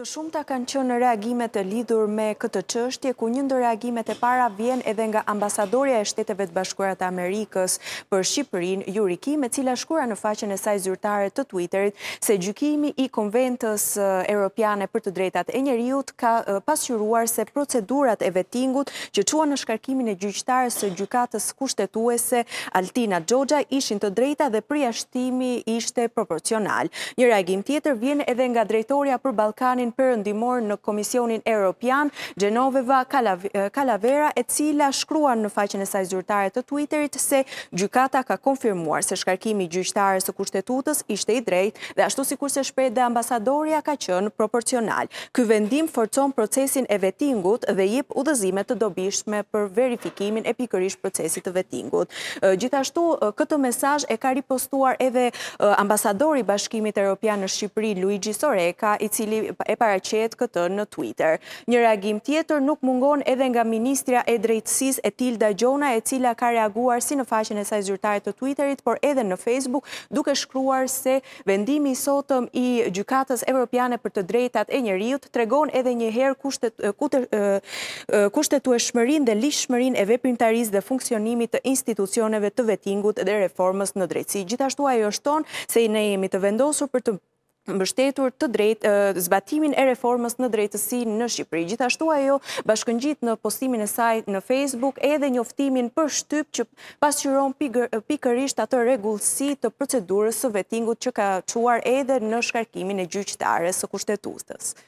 Të shumë ta kanë qënë reagimet e lidur me këtë qështje, ku njëndë reagimet e para vjen edhe nga ambasadorja e shteteve të bashkurat Amerikës për Shqipërin, Juriki, me cila shkura në faqen e saj zyrtare të Twitterit, se gjykimi i konventës europiane për të drejtat e njeriut ka pasjuruar se procedurat e vetingut që qua në shkarkimin e gjyqtarës së gjykatës kushtetuese Altina Gjogja ishin të drejta dhe priashtimi ishte proporcional. Një reagim tjetër vjen edhe nga drejtoria për Balkanin qenë përëndimor në Komisionin Europian, Gjenoveva eh, Kalavera, e cila shkruan në faqen e saj zyrtare të Twitterit se gjykata ka konfirmuar se shkarkimi gjyqtare së kushtetutës ishte i drejt dhe ashtu si kurse shprejt dhe ambasadoria ka qënë proporcional. Ky vendim forcon procesin e vetingut dhe jip udhëzimet të dobishme për verifikimin e pikërish procesit të vetingut. Eh, gjithashtu, eh, këtë mesaj e ka ripostuar edhe ambasadori bashkimit Europian në Shqipëri, Luigi Soreka, i cili e paracet këtë në Twitter. Një reagim tjetër nuk mungon edhe nga Ministria e Drejtsis e Tilda Gjona, e cila ka reaguar si në faqen e saj zyrtare të Twitterit, por edhe në Facebook, duke shkruar se vendimi sotëm i Gjukatas Evropiane për të drejtat e Njeriut tregon edhe njëherë kushtet të shmërin dhe shmërin e veprimtaris dhe funksionimit të institucioneve të vetingut dhe reformës në drejtsi. Gjithashtu ajo shton se i ne jemi të vendosur për të mbështetur të drejtë, zbatimin e reformës në drejtësi në Shqipëri. Gjithashtu ajo bashkëngjit në postimin e saj në Facebook edhe njoftimin për shtyp që pasqyron pikërisht atë regullësi të procedurës së vetingut që ka quar edhe në shkarkimin e gjyqtare së kushtetustës.